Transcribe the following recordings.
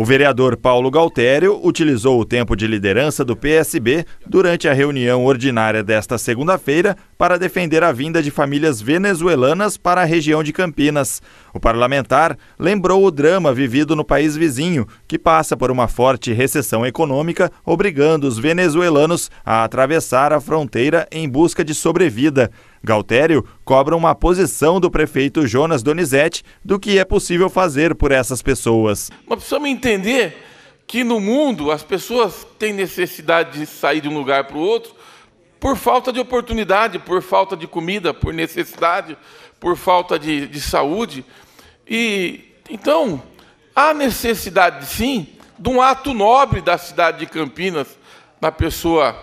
O vereador Paulo Galtério utilizou o tempo de liderança do PSB durante a reunião ordinária desta segunda-feira para defender a vinda de famílias venezuelanas para a região de Campinas. O parlamentar lembrou o drama vivido no país vizinho, que passa por uma forte recessão econômica, obrigando os venezuelanos a atravessar a fronteira em busca de sobrevida. Galtério cobra uma posição do prefeito Jonas Donizete do que é possível fazer por essas pessoas. Mas precisamos entender que no mundo as pessoas têm necessidade de sair de um lugar para o outro por falta de oportunidade, por falta de comida, por necessidade, por falta de, de saúde. E então há necessidade sim de um ato nobre da cidade de Campinas, na pessoa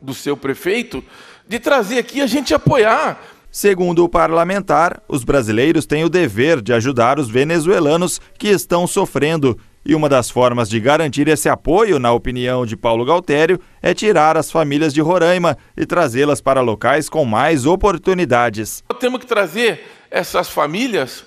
do seu prefeito, de trazer aqui a gente apoiar. Segundo o parlamentar, os brasileiros têm o dever de ajudar os venezuelanos que estão sofrendo. E uma das formas de garantir esse apoio, na opinião de Paulo Galtério, é tirar as famílias de Roraima e trazê-las para locais com mais oportunidades. Temos que trazer essas famílias,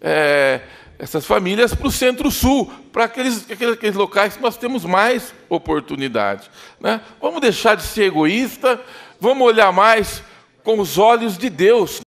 é, essas famílias para o centro-sul, para aqueles, aqueles, locais que nós temos mais oportunidade. Né? Vamos deixar de ser egoísta, Vamos olhar mais com os olhos de Deus,